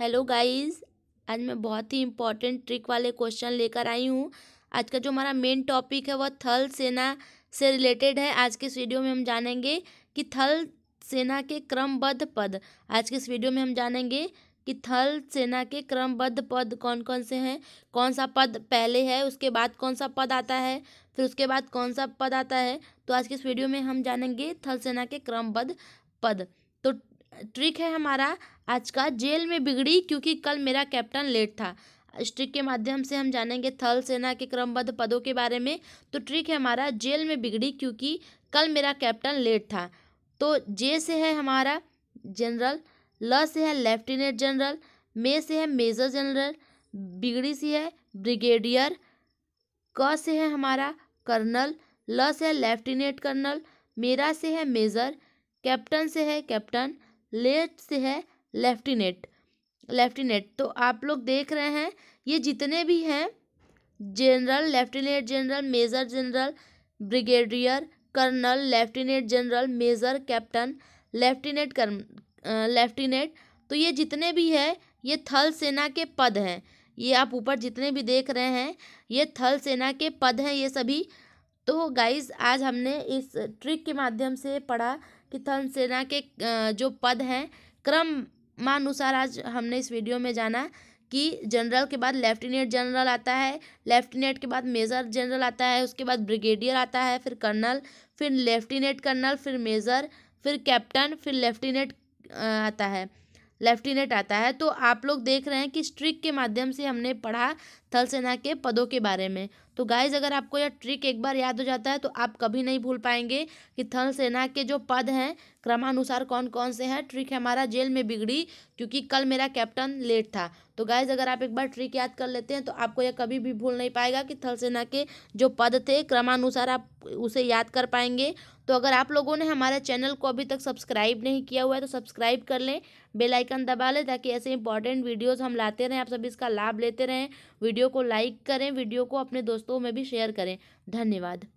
hello guys आज मैं बहुत ही इम्पोर्टेंट ट्रिक वाले क्वेश्चन लेकर आई हूँ आज का जो हमारा मेन टॉपिक है वह थल सेना से रिलेटेड है आज के इस वीडियो में हम जानेंगे कि थल सेना के क्रमबद्ध पद आज के इस वीडियो में हम जानेंगे कि थल सेना के क्रमबद्ध पद कौन कौन से हैं कौन सा पद पहले है उसके बाद कौन सा पद आता है फिर उसके बाद कौन सा पद आता है तो आज के इस वीडियो में हम जानेंगे थल सेना के क्रमबद्ध पद तो ट्रिक है हमारा आज का जेल में बिगड़ी क्योंकि कल मेरा कैप्टन लेट था इस ट्रिक के माध्यम से हम जानेंगे थल सेना के क्रमबद्ध पदों के बारे में तो ट्रिक है हमारा जेल में बिगड़ी क्योंकि कल मेरा कैप्टन लेट था तो जे से है हमारा जनरल ल से है लेफ्टिनेंट जनरल मे से है मेजर जनरल बिगड़ी से है ब्रिगेडियर क से है हमारा कर्नल ल से है लेफ्टिनेंट कर्नल मेरा से है मेजर कैप्टन से है कैप्टन लेट से है लेफ्टिनेट लेफ्टिनेट तो आप लोग देख रहे हैं ये जितने भी हैं general lieutenant general major general brigadier colonel lieutenant general major captain lieutenant कर लेफ्टिनेंट तो ये जितने भी है ये थल सेना के पद हैं ये आप ऊपर जितने भी देख रहे हैं ये थल सेना के पद हैं ये सभी तो गाइज आज हमने इस ट्रिक के माध्यम से पढ़ा कि थल सेना के जो पद हैं क्रमानुसार आज हमने इस वीडियो में जाना कि जनरल के बाद लेफ्टिनेंट जनरल आता है लेफ्टिनेंट के बाद मेजर जनरल आता है उसके बाद ब्रिगेडियर आता है फिर कर्नल फिर लेफ्टिनेंट कर्नल फिर मेजर फिर कैप्टन फिर लेफ्टिनेंट आता है लेफ्टिनेंट आता है तो आप लोग देख रहे हैं कि ट्रिक के माध्यम से हमने पढ़ा थल सेना के पदों के बारे में तो गाइज अगर आपको यह ट्रिक एक बार याद हो जाता है तो आप कभी नहीं भूल पाएंगे कि थल सेना के जो पद हैं क्रमानुसार कौन कौन से हैं ट्रिक हमारा जेल में बिगड़ी क्योंकि कल मेरा कैप्टन लेट था तो गाइज अगर आप एक बार ट्रिक याद कर लेते हैं तो आपको यह कभी भी भूल नहीं पाएगा कि थल सेना के जो पद थे क्रमानुसार आप उसे याद कर पाएंगे तो अगर आप लोगों ने हमारे चैनल को अभी तक सब्सक्राइब नहीं किया हुआ है तो सब्सक्राइब कर लें बेल आइकन दबा लें ताकि ऐसे इंपॉर्टेंट वीडियोस हम लाते रहें आप सभी इसका लाभ लेते रहें वीडियो को लाइक करें वीडियो को अपने दोस्तों में भी शेयर करें धन्यवाद